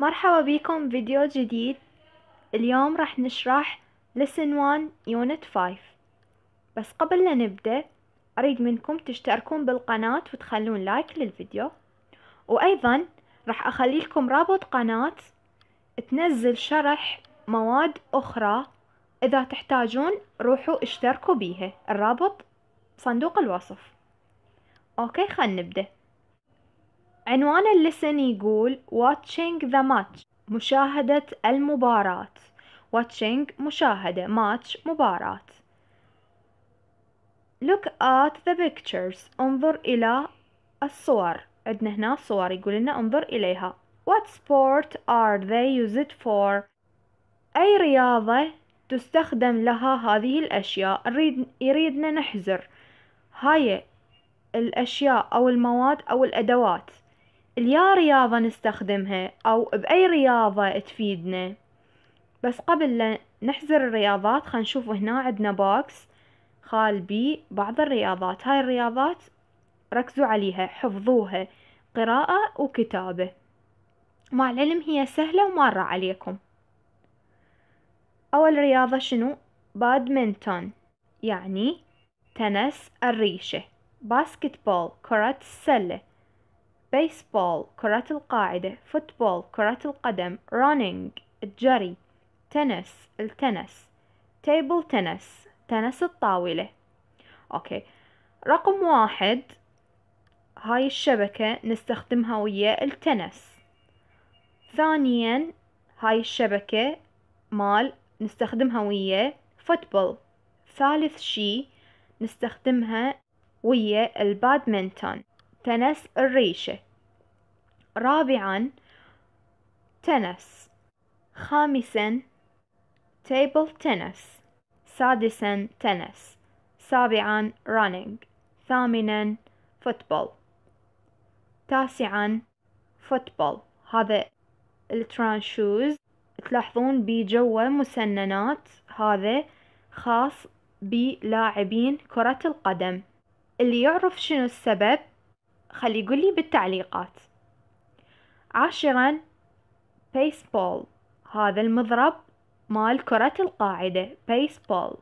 مرحبا بكم فيديو جديد اليوم راح نشرح lesson 1 unit 5 بس قبل لا نبدأ أريد منكم تشتركون بالقناة وتخلون لايك للفيديو وأيضا راح أخلي لكم رابط قناة تنزل شرح مواد أخرى إذا تحتاجون روحوا اشتركوا بيها الرابط صندوق الوصف أوكي خلينا نبدأ عنوان اللسن يقول watching the match مشاهدة المباراة watching مشاهدة match مباراة look at the pictures انظر إلى الصور عندنا هنا صور يقول لنا انظر إليها what sport are they used for أي رياضة تستخدم لها هذه الأشياء يريدنا نحزر هاي الأشياء أو المواد أو الأدوات اليا رياضة نستخدمها أو بأي رياضة تفيدنا بس قبل لا نحزر الرياضات خلينا نشوف هنا عندنا بوكس خال بي بعض الرياضات هاي الرياضات ركزوا عليها حفظوها قراءة وكتابة مع العلم هي سهلة ومارة عليكم أول رياضة شنو؟ بادمنتون يعني تنس الريشة باسكتبول كرة السلة بيسبول كرة القاعدة فوتبول كرة القدم رونينج الجري تنس التنس تيبل تنس تنس الطاولة أوكي رقم واحد هاي الشبكة نستخدمها ويا التنس ثانيا هاي الشبكة مال نستخدمها ويا فوتبول ثالث شي نستخدمها ويا البادمنتون تنس الريشة رابعا تنس خامسا تيبل تنس سادسا تنس سابعا رانينج ثامنا فوتبول تاسعا فوتبول هذا التران شوز تلاحظون بجوه مسننات هذا خاص بلاعبين كرة القدم اللي يعرف شنو السبب خلي يقولي بالتعليقات عاشرا بيسبول هذا المضرب مال كرة القاعدة بيسبول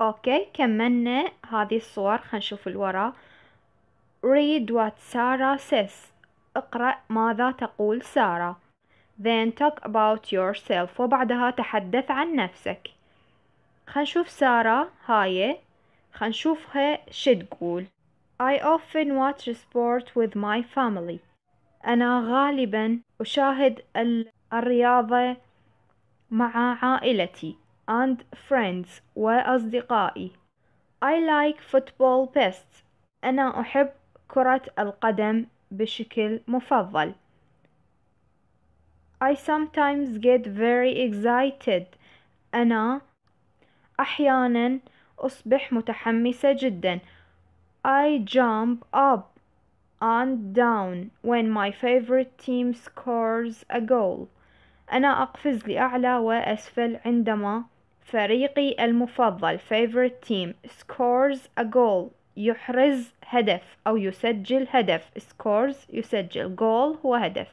اوكي كملنا هذه الصور خلينا نشوف الورا read what Sarah says اقرأ ماذا تقول سارة then talk about yourself وبعدها تحدث عن نفسك خلينا نشوف سارة هاي خلينا نشوفها شو تقول I often watch sport with my family أنا غالبا أشاهد الرياضة مع عائلتي and friends وأصدقائي. I like football best. أنا أحب كرة القدم بشكل مفضل. I sometimes get very excited. أنا أحيانا أصبح متحمسة جدا. I jump up. and down when my favorite team scores a goal أنا أقفز لأعلى وأسفل عندما فريقي المفضل favorite team scores a goal يحرز هدف أو يسجل هدف scores يسجل goal هو هدف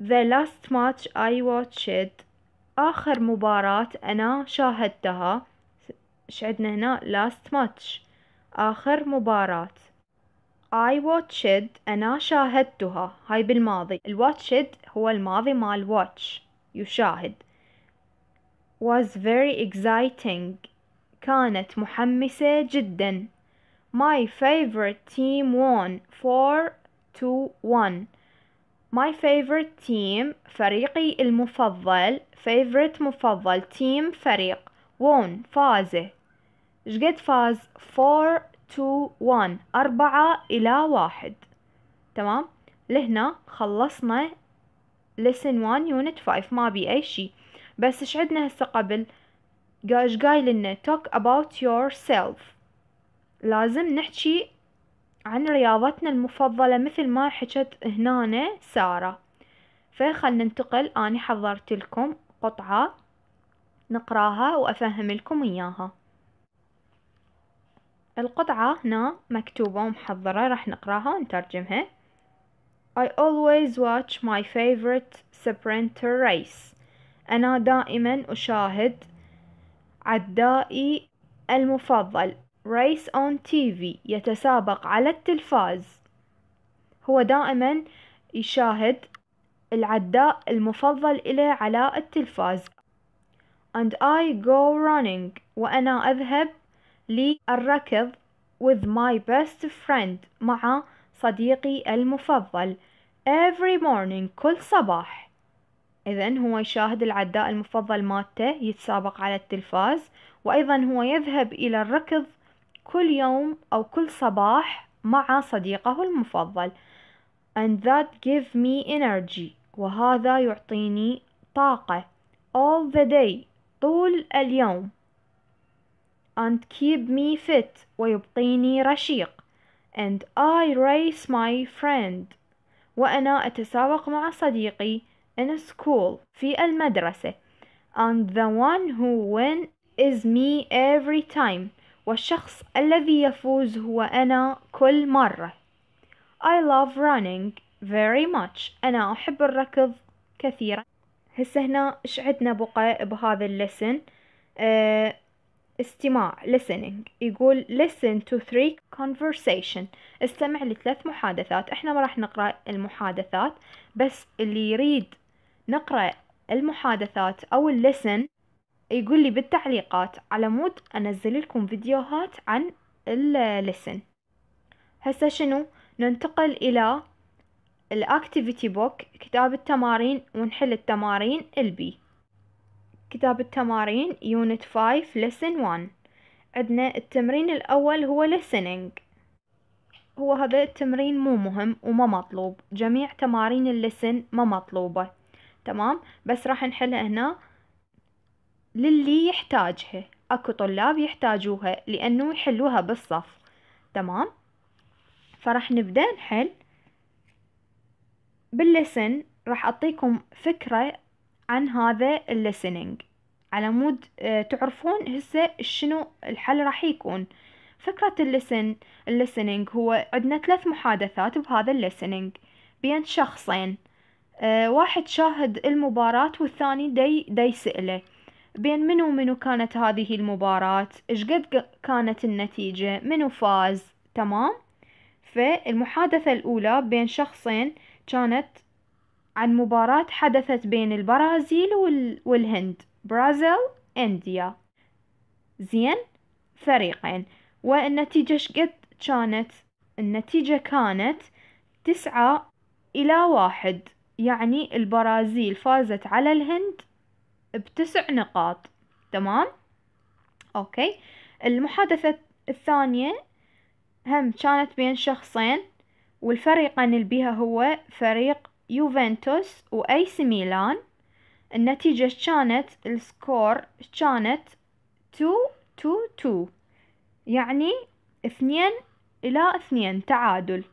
The last match I watched آخر مباراة أنا شاهدتها شعدنا عندنا هنا last match آخر مباراة I watched أنا شاهدتها هاي بالماضي الواتشد هو الماضي مال watch يشاهد was very exciting كانت محمسة جدا my favorite team won 4 2 1 my favorite team فريقي المفضل favorite مفضل team فريق won فازه شقد فاز 4 تو 1 أربعة إلى واحد تمام لهنا خلصنا lesson 1 unit 5 ما بي أي شي بس ايش هسه قبل قاش قايل لنا talk about yourself لازم نحكي عن رياضتنا المفضلة مثل ما حكت هنا سارة فخل ننتقل أنا حضرت لكم قطعة نقراها وأفهم لكم إياها القطعة هنا مكتوبة ومحضرة راح نقراها ونترجمها I always watch my favorite sprinter race أنا دائما أشاهد عدائي المفضل race on TV يتسابق على التلفاز هو دائما يشاهد العداء المفضل إليه على التلفاز and I go running وأنا أذهب للركض with my best friend مع صديقي المفضل every morning كل صباح إذا هو يشاهد العداء المفضل مالته يتسابق على التلفاز وأيضا هو يذهب إلى الركض كل يوم أو كل صباح مع صديقه المفضل and that give me energy وهذا يعطيني طاقة all the day طول اليوم and keep me fit ويبقيني رشيق and I race my friend وأنا أتسابق مع صديقي in school في المدرسة and the one who win is me every time والشخص الذي يفوز هو أنا كل مرة I love running very much أنا أحب الركض كثيرا هسه هنا ايش عندنا بقى بهذا اللسن أه استماع listening يقول listen to three conversation استمع لثلاث محادثات احنا ما راح نقرأ المحادثات بس اللي يريد نقرأ المحادثات او listen يقول لي بالتعليقات على مود انزل لكم فيديوهات عن listen هسا شنو ننتقل الى الاكتيفيتي بوك كتاب التمارين ونحل التمارين البي كتاب التمارين يونت 5 لسن 1 عندنا التمرين الأول هو listening هو هذا التمرين مو مهم وما مطلوب جميع تمارين اللسن ما مطلوبة تمام بس راح نحلها هنا للي يحتاجها اكو طلاب يحتاجوها لانه يحلوها بالصف تمام فراح نبدأ نحل باللسن راح اعطيكم فكرة عن هذا الليسنينج على مود آه، تعرفون هسه شنو الحل راح يكون فكرة اللسن الليسنينج هو عندنا ثلاث محادثات بهذا الليسنينج بين شخصين آه، واحد شاهد المباراة والثاني دي, دي سئله بين منو منو كانت هذه المباراة قد كانت النتيجة منو فاز تمام فالمحادثة الأولى بين شخصين كانت عن مباراة حدثت بين البرازيل وال... والهند برازيل انديا زين فريقين والنتيجة شقد كانت النتيجة كانت تسعة إلى واحد يعني البرازيل فازت على الهند بتسع نقاط تمام أوكي المحادثة الثانية هم كانت بين شخصين والفريقين اللي بيها هو فريق يوفنتوس وأي سي ميلان النتيجة كانت السكور كانت تو تو تو يعني اثنين إلى اثنين تعادل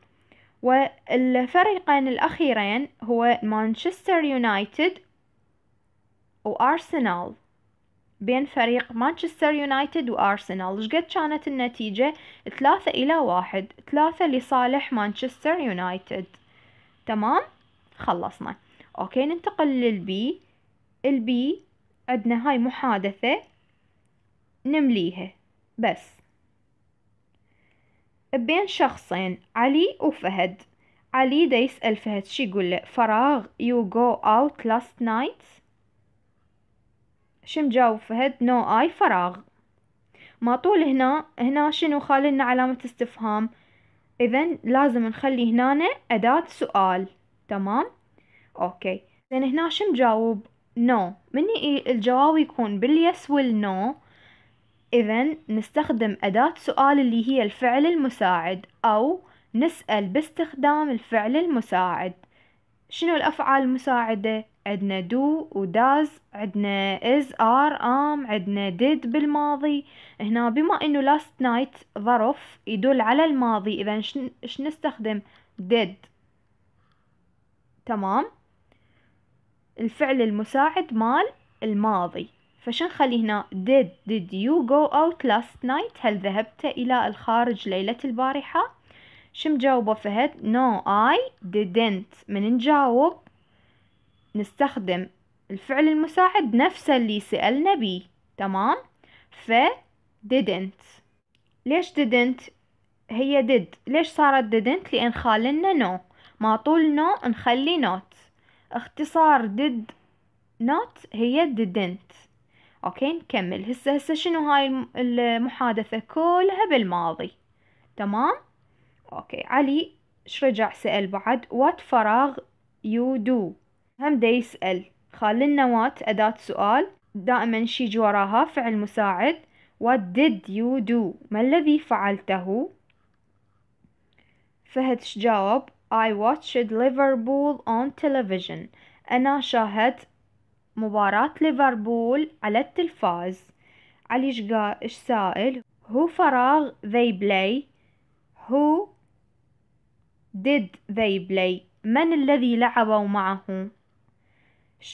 والفريقين الأخيرين هو مانشستر يونايتد وأرسنال بين فريق مانشستر يونايتد وأرسنال شقد كانت النتيجة ثلاثة إلى واحد ثلاثة لصالح مانشستر يونايتد تمام؟ خلصنا اوكي ننتقل للبي البي عندنا هاي محادثة نمليها بس بين شخصين علي وفهد علي دا يسأل فهد شي يقول له فراغ you go out last night شم جاوب فهد نو no, اي فراغ ما طول هنا هنا شنو خالنا علامة استفهام اذا لازم نخلي هنا أداة سؤال تمام اوكي زين هنا شو مجاوب نو no. مني الجواب يكون باليس والنو اذا نستخدم اداة سؤال اللي هي الفعل المساعد او نسأل باستخدام الفعل المساعد شنو الافعال المساعدة عندنا دو وداز عندنا از ار ام عندنا ديد بالماضي هنا بما انه لاست نايت ظرف يدل على الماضي اذا شنو نستخدم ديد تمام الفعل المساعد مال الماضي فشو نخلي هنا did did you go out last night هل ذهبت إلى الخارج ليلة البارحة شو مجاوبة فهد no I didn't من نجاوب نستخدم الفعل المساعد نفسه اللي سألنا بيه تمام ف didn't ليش didn't هي did ليش صارت didn't لأن خالنا no مع طول نو نخلي نوت اختصار did not هي didn't اوكي نكمل هسه هسه شنو هاي المحادثة كلها بالماضي تمام اوكي علي شرجع رجع سأل بعد what فراغ يو دو هم دا يسأل خاللنا وات أداة سؤال دائما شي وراها فعل مساعد what did you do ما الذي فعلته فهد جاوب I watched Liverpool on television أنا شاهدت مباراة ليفربول على التلفاز علي شقا إش سائل who فراغ they play who did they play من الذي لعبوا معه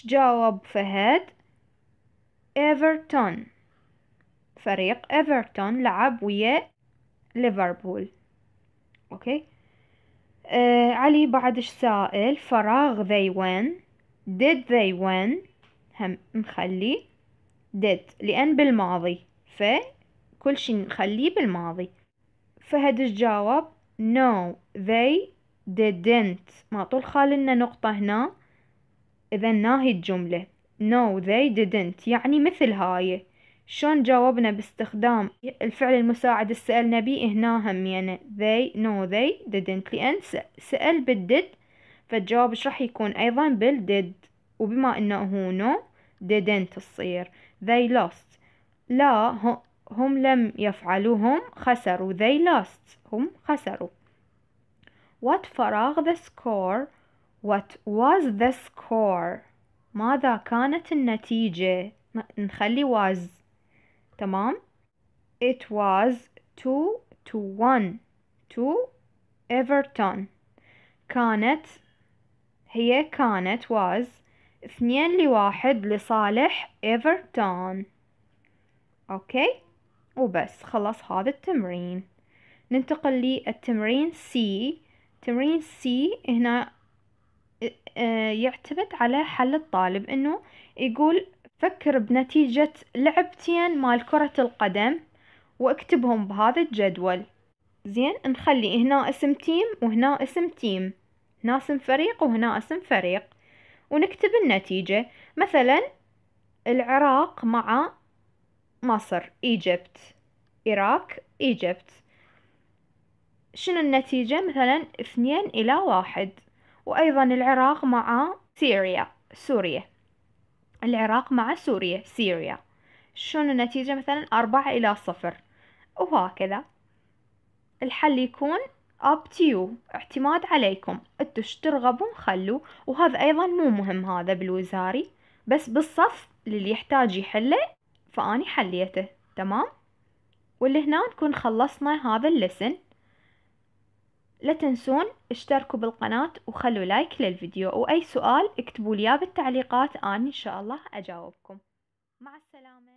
جاوب فهد ايفرتون فريق ايفرتون لعب ويا ليفربول اوكي okay. آه علي بعد اش سائل فراغ they win did they win هم نخلي did لأن بالماضي فكل شي نخليه بالماضي فهد جاوب no they didn't ما طول خالنا نقطة هنا إذا ناهي الجملة no they didn't يعني مثل هاي شلون جاوبنا باستخدام الفعل المساعد السألنا بي هنا يعني they no they didn't لأن سأل بالدد فالجواب ايش راح يكون أيضا بالدد وبما أنه هو no didn't تصير they lost لا هم لم يفعلوهم خسروا they lost هم خسروا what فراغ the score what was the score ماذا كانت النتيجة نخلي was تمام it was 2 to 1 to Everton كانت هي كانت was اثنين لواحد لصالح Everton أوكي وبس خلص هذا التمرين ننتقل للتمرين C تمرين C هنا اه، اه، يعتمد على حل الطالب انه يقول فكر بنتيجة لعبتين مال كرة القدم واكتبهم بهذا الجدول زين نخلي هنا اسم تيم وهنا اسم تيم هنا اسم فريق وهنا اسم فريق ونكتب النتيجة مثلا العراق مع مصر ايجبت إيراك ايجبت شنو النتيجة مثلا اثنين إلى واحد وأيضا العراق مع سيريا سوريا العراق مع سوريا سيريا شنو النتيجة مثلا أربعة إلى صفر وهكذا الحل يكون up to you اعتماد عليكم انتو ترغبون خلوا وهذا ايضا مو مهم هذا بالوزاري بس بالصف اللي يحتاج يحله فاني حليته تمام واللي هنا نكون خلصنا هذا اللسن لا تنسون اشتركوا بالقناة وخلوا لايك للفيديو وأي سؤال اكتبوا لي بالتعليقات أنا إن شاء الله أجاوبكم مع السلامة